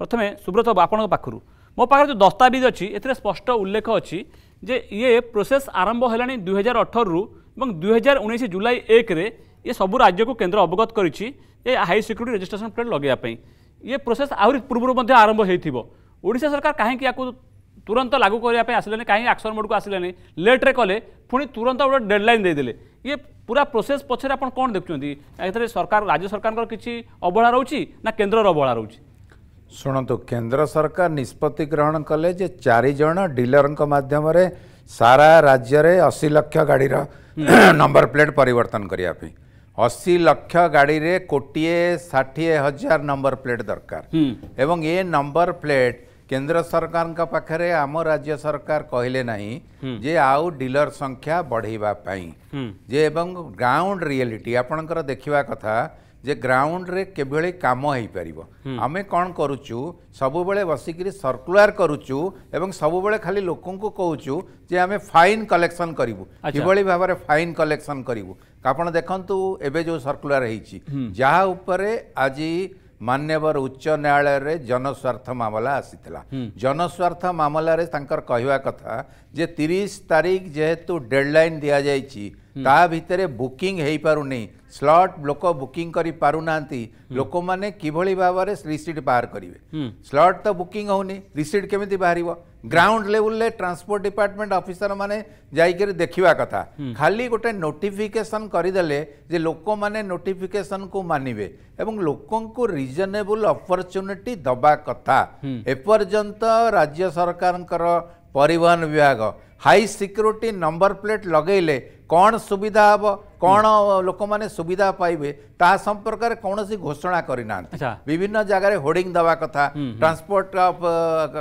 ପ୍ରଥମେ ସୁବ୍ରତ ବାବୁ ଆପଣଙ୍କ ପାଖରୁ ମୋ ପାଖରେ ଯେଉଁ ଦସ୍ତାବିଜ ଅଛି ଏଥିରେ ସ୍ପଷ୍ଟ ଉଲ୍ଲେଖ ଅଛି ଯେ ଇଏ ପ୍ରୋସେସ୍ ଆରମ୍ଭ ହେଲାଣି ଦୁଇହଜାର ଅଠରରୁ ଏବଂ ଦୁଇହଜାର ଉଣେଇଶ ଜୁଲାଇ ଏକରେ ଇଏ ସବୁ ରାଜ୍ୟକୁ କେନ୍ଦ୍ର ଅବଗତ କରିଛି ଏ ହାଇ ସିକ୍ୟୁରିଟି ରେଜିଷ୍ଟ୍ରେସନ ପ୍ଲେଟ୍ ଲଗାଇବା ପାଇଁ ଇଏ ପ୍ରୋସେସ୍ ଆହୁରି ପୂର୍ବରୁ ମଧ୍ୟ ଆରମ୍ଭ ହୋଇଥିବ ଓଡ଼ିଶା ସରକାର କାହିଁକି ୟାକୁ ତୁରନ୍ତ ଲାଗୁ କରିବା ପାଇଁ ଆସିଲେନି କାହିଁକି ଆକ୍ସନ ମୋଡ଼କୁ ଆସିଲେନି ଲେଟ୍ରେ କଲେ ପୁଣି ତୁରନ୍ତ ଗୋଟେ ଡେଡ଼ଲାଇନ୍ ଦେଇଦେଲେ ଇଏ ପୁରା ପ୍ରୋସେସ୍ ପଛରେ ଆପଣ କ'ଣ ଦେଖୁଛନ୍ତି ଏଥିରେ ସରକାର ରାଜ୍ୟ ସରକାରଙ୍କର କିଛି ଅବହେଳା ରହୁଛି ନା କେନ୍ଦ୍ରର ଅବହେଳା ରହୁଛି ଶୁଣନ୍ତୁ କେନ୍ଦ୍ର ସରକାର ନିଷ୍ପତ୍ତି ଗ୍ରହଣ କଲେ ଯେ ଚାରିଜଣ ଡିଲରଙ୍କ ମାଧ୍ୟମରେ ସାରା ରାଜ୍ୟରେ ଅଶୀ ଲକ୍ଷ ଗାଡ଼ିର ନମ୍ବର ପ୍ଲେଟ୍ ପରିବର୍ତ୍ତନ କରିବା ପାଇଁ ଅଶୀ ଲକ୍ଷ ଗାଡ଼ିରେ କୋଟିଏ ଷାଠିଏ ହଜାର ନମ୍ବର ପ୍ଲେଟ୍ ଦରକାର ଏବଂ ଏ ନମ୍ବର ପ୍ଲେଟ୍ କେନ୍ଦ୍ର ସରକାରଙ୍କ ପାଖରେ ଆମ ରାଜ୍ୟ ସରକାର କହିଲେ ନାହିଁ ଯେ ଆଉ ଡିଲର ସଂଖ୍ୟା ବଢ଼େଇବା ପାଇଁ ଯେ ଏବଂ ଗ୍ରାଉଣ୍ଡ ରିଏଲିଟି ଆପଣଙ୍କର ଦେଖିବା କଥା ଯେ ଗ୍ରାଉଣ୍ଡରେ କେଭଳି କାମ ହେଇପାରିବ ଆମେ କ'ଣ କରୁଛୁ ସବୁବେଳେ ବସିକିରି ସର୍କୁଲାର କରୁଛୁ ଏବଂ ସବୁବେଳେ ଖାଲି ଲୋକଙ୍କୁ କହୁଛୁ ଯେ ଆମେ ଫାଇନ୍ କଲେକ୍ସନ୍ କରିବୁ କିଭଳି ଭାବରେ ଫାଇନ୍ କଲେକ୍ସନ୍ କରିବୁ ଆପଣ ଦେଖନ୍ତୁ ଏବେ ଯେଉଁ ସର୍କୁଲାର ହେଇଛି ଯାହା ଉପରେ ଆଜି ମାନ୍ୟବର ଉଚ୍ଚ ନ୍ୟାୟାଳୟରେ ଜନସ୍ୱାର୍ଥ ମାମଲା ଆସିଥିଲା ଜନସ୍ୱାର୍ଥ ମାମଲାରେ ତାଙ୍କର କହିବା କଥା ଯେ ତିରିଶ ତାରିଖ ଯେହେତୁ ଡେଡ଼ଲାଇନ୍ ଦିଆଯାଇଛି ତା ଭିତରେ ବୁକିଂ ହେଇପାରୁନି ସ୍ଲଟ୍ ଲୋକ ବୁକିଂ କରିପାରୁନାହାନ୍ତି ଲୋକମାନେ କିଭଳି ଭାବରେ ରିସିଟ୍ ବାହାର କରିବେ ସ୍ଲଟ୍ ତ ବୁକିଂ ହେଉନି ରିସିଟ୍ କେମିତି ବାହାରିବ ଗ୍ରାଉଣ୍ଡ ଲେଭେଲରେ ଟ୍ରାନ୍ସପୋର୍ଟ ଡିପାର୍ଟମେଣ୍ଟ ଅଫିସରମାନେ ଯାଇକରି ଦେଖିବା କଥା ଖାଲି ଗୋଟେ ନୋଟିଫିକେସନ୍ କରିଦେଲେ ଯେ ଲୋକମାନେ ନୋଟିଫିକେସନ୍କୁ ମାନିବେ ଏବଂ ଲୋକଙ୍କୁ ରିଜନେବୁଲ୍ ଅପରଚ୍ୟୁନିଟି ଦେବା କଥା ଏପର୍ଯ୍ୟନ୍ତ ରାଜ୍ୟ ସରକାରଙ୍କର ପରିବହନ ବିଭାଗ ହାଇ ସିକ୍ୟୁରିଟି ନମ୍ବର ପ୍ଲେଟ୍ ଲଗେଇଲେ କ'ଣ ସୁବିଧା ହେବ କ'ଣ ଲୋକମାନେ ସୁବିଧା ପାଇବେ ତାହା ସମ୍ପର୍କରେ କୌଣସି ଘୋଷଣା କରିନାହାନ୍ତି ବିଭିନ୍ନ ଜାଗାରେ ହୋର୍ଡିଂ ଦେବା କଥା ଟ୍ରାନ୍ସପୋର୍ଟ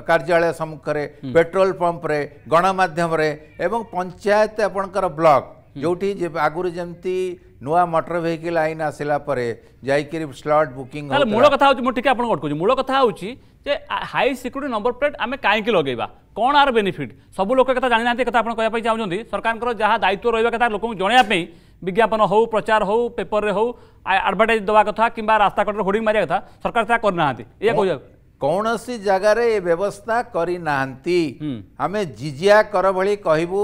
କାର୍ଯ୍ୟାଳୟ ସମ୍ମୁଖରେ ପେଟ୍ରୋଲ ପମ୍ପରେ ଗଣମାଧ୍ୟମରେ ଏବଂ ପଞ୍ଚାୟତ ଆପଣଙ୍କର ବ୍ଲକ ଯେଉଁଠି ଆଗରୁ ଯେମିତି ନୂଆ ମଟର ଭେହିକିଲ୍ ଆଇନ ଆସିଲା ପରେ ଯାଇକିରି ସ୍ଲଟ୍ ବୁକିଂ ମୂଳ କଥା ହେଉଛି ମୁଁ ଟିକେ ଆପଣଙ୍କୁ ଅଟକୁଛି ମୂଳ କଥା ହେଉଛି ଯେ ହାଇ ସିକ୍ୟୁରିଟି ନମ୍ବର ପ୍ଲେଟ୍ ଆମେ କାହିଁକି ଲଗେଇବା କ'ଣ ଆର ବେନିଫିଟ୍ ସବୁ ଲୋକ କଥା ଜାଣିନାହାନ୍ତି କଥା ଆପଣ କହିବା ପାଇଁ ଚାହୁଁଛନ୍ତି ସରକାରଙ୍କର ଯାହା ଦାୟିତ୍ୱ ରହିବା କଥା ଲୋକଙ୍କୁ ଜଣାଇବା ପାଇଁ ବିଜ୍ଞାପନ ହେଉ ପ୍ରଚାର ହେଉ ପେପରରେ ହେଉ ଆଡ଼ଭର୍ଟାଇଜ୍ ଦେବା କଥା କିମ୍ବା ରାସ୍ତାକଡ଼ରେ ହୋର୍ଡିଂ ମାରିବା କଥା ସରକାର ତାହା କରିନାହାନ୍ତି ଏହା କହିବାକୁ କୌଣସି ଜାଗାରେ ଏ ବ୍ୟବସ୍ଥା କରିନାହାନ୍ତି ଆମେ ଜିଜିଆ କର ଭଳି କହିବୁ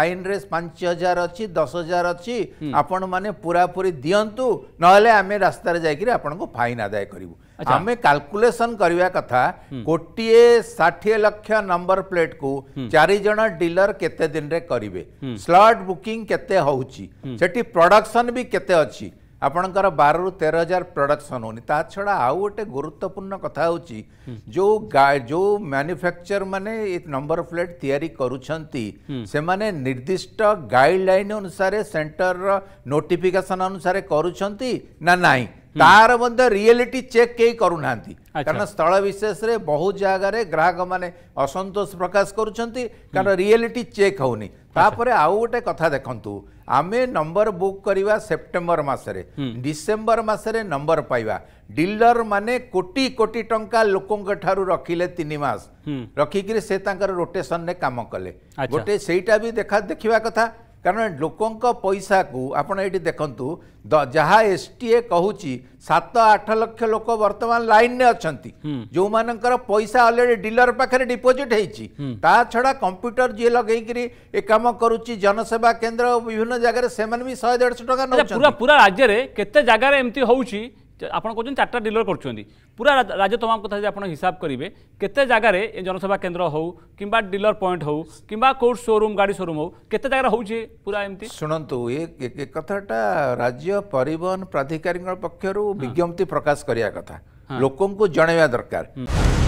ଆଇନରେ ପାଞ୍ଚ ହଜାର ଅଛି ଦଶ ହଜାର ଅଛି ଆପଣମାନେ ପୁରାପୁରି ଦିଅନ୍ତୁ ନହେଲେ ଆମେ ରାସ୍ତାରେ ଯାଇକିରି ଆପଣଙ୍କୁ ଫାଇନ୍ ଆଦାୟ କରିବୁ ଆମେ କାଲକୁଲେସନ୍ କରିବା କଥା ଗୋଟିଏ ଷାଠିଏ ଲକ୍ଷ ନମ୍ବର ପ୍ଲେଟ୍କୁ ଚାରି ଜଣ ଡିଲର କେତେ ଦିନରେ କରିବେ ସ୍ଲଟ୍ ବୁକିଂ କେତେ ହେଉଛି ସେଠି ପ୍ରଡକ୍ସନ୍ ବି କେତେ ଅଛି ଆପଣଙ୍କର ବାରରୁ ତେର ହଜାର ପ୍ରଡକ୍ସନ୍ ହେଉନି ତା ଛଡ଼ା ଆଉ ଗୋଟେ ଗୁରୁତ୍ୱପୂର୍ଣ୍ଣ କଥା ହେଉଛି ଯେଉଁ ଯେଉଁ ମ୍ୟାନୁଫ୍ୟାକ୍ଚର ମାନେ ଏ ନମ୍ବର ପ୍ଲେଟ୍ ତିଆରି କରୁଛନ୍ତି ସେମାନେ ନିର୍ଦ୍ଦିଷ୍ଟ ଗାଇଡ଼ଲାଇନ୍ ଅନୁସାରେ ସେଣ୍ଟରର ନୋଟିଫିକେସନ୍ ଅନୁସାରେ କରୁଛନ୍ତି ନା ନାହିଁ ତାର ମଧ୍ୟ ରିଏଲିଟି ଚେକ୍ କେହି କରୁନାହାନ୍ତି କାରଣ ସ୍ଥଳ ବିଶେଷରେ ବହୁ ଜାଗାରେ ଗ୍ରାହକମାନେ ଅସନ୍ତୋଷ ପ୍ରକାଶ କରୁଛନ୍ତି କାରଣ ରିଏଲିଟି ଚେକ୍ ହେଉନି ତାପରେ ଆଉ ଗୋଟେ କଥା ଦେଖନ୍ତୁ ଆମେ ନମ୍ବର ବୁକ୍ କରିବା ସେପ୍ଟେମ୍ବର ମାସରେ ଡିସେମ୍ବର ମାସରେ ନମ୍ବର ପାଇବା ଡିଲର ମାନେ କୋଟି କୋଟି ଟଙ୍କା ଲୋକଙ୍କ ଠାରୁ ରଖିଲେ ତିନି ମାସ ରଖିକିରି ସେ ତାଙ୍କର ରୋଟେସନରେ କାମ କଲେ ଗୋଟେ ସେଇଟା ବି ଦେଖା ଦେଖିବା କଥା କାରଣ ଲୋକଙ୍କ ପଇସାକୁ ଆପଣ ଏଇଠି ଦେଖନ୍ତୁ ଯାହା ଏସ୍ ଟି ଏ କହୁଛି ସାତ ଆଠ ଲକ୍ଷ ଲୋକ ବର୍ତ୍ତମାନ ଲାଇନ୍ରେ ଅଛନ୍ତି ଯେଉଁମାନଙ୍କର ପଇସା ଅଲରେଡ଼ି ଡିଲର ପାଖରେ ଡିପୋଜିଟ୍ ହେଇଛି ତା ଛଡ଼ା କମ୍ପ୍ୟୁଟର ଯିଏ ଲଗେଇକିରି ଏ କାମ କରୁଛି ଜନସେବା କେନ୍ଦ୍ର ବିଭିନ୍ନ ଜାଗାରେ ସେମାନେ ବି ଶହେ ଦେଢ଼ଶହ ଟଙ୍କା ପୁରା ପୁରା ରାଜ୍ୟରେ କେତେ ଜାଗାରେ ଏମିତି ହେଉଛି আপন কোজন চারটা ডিলার করচুন পুরা রাজ্য তمام কথা আপনি হিসাব করিবে কতে জাগারে এ জনসভা কেন্দ্র হও কিম্বা ডিলার পয়েন্ট হও কিম্বা কোট শোরুম গাড়ি শোরুম হও কতে জাগারে হয়ছে পুরা এমতি শুনন্ত এক এক কথাটা রাজ্য পরিবহন प्राधिकरण পক্ষের বিজ্ঞপ্তী প্রকাশ করিয়া কথা লোকونکو জণাইয়া দরকার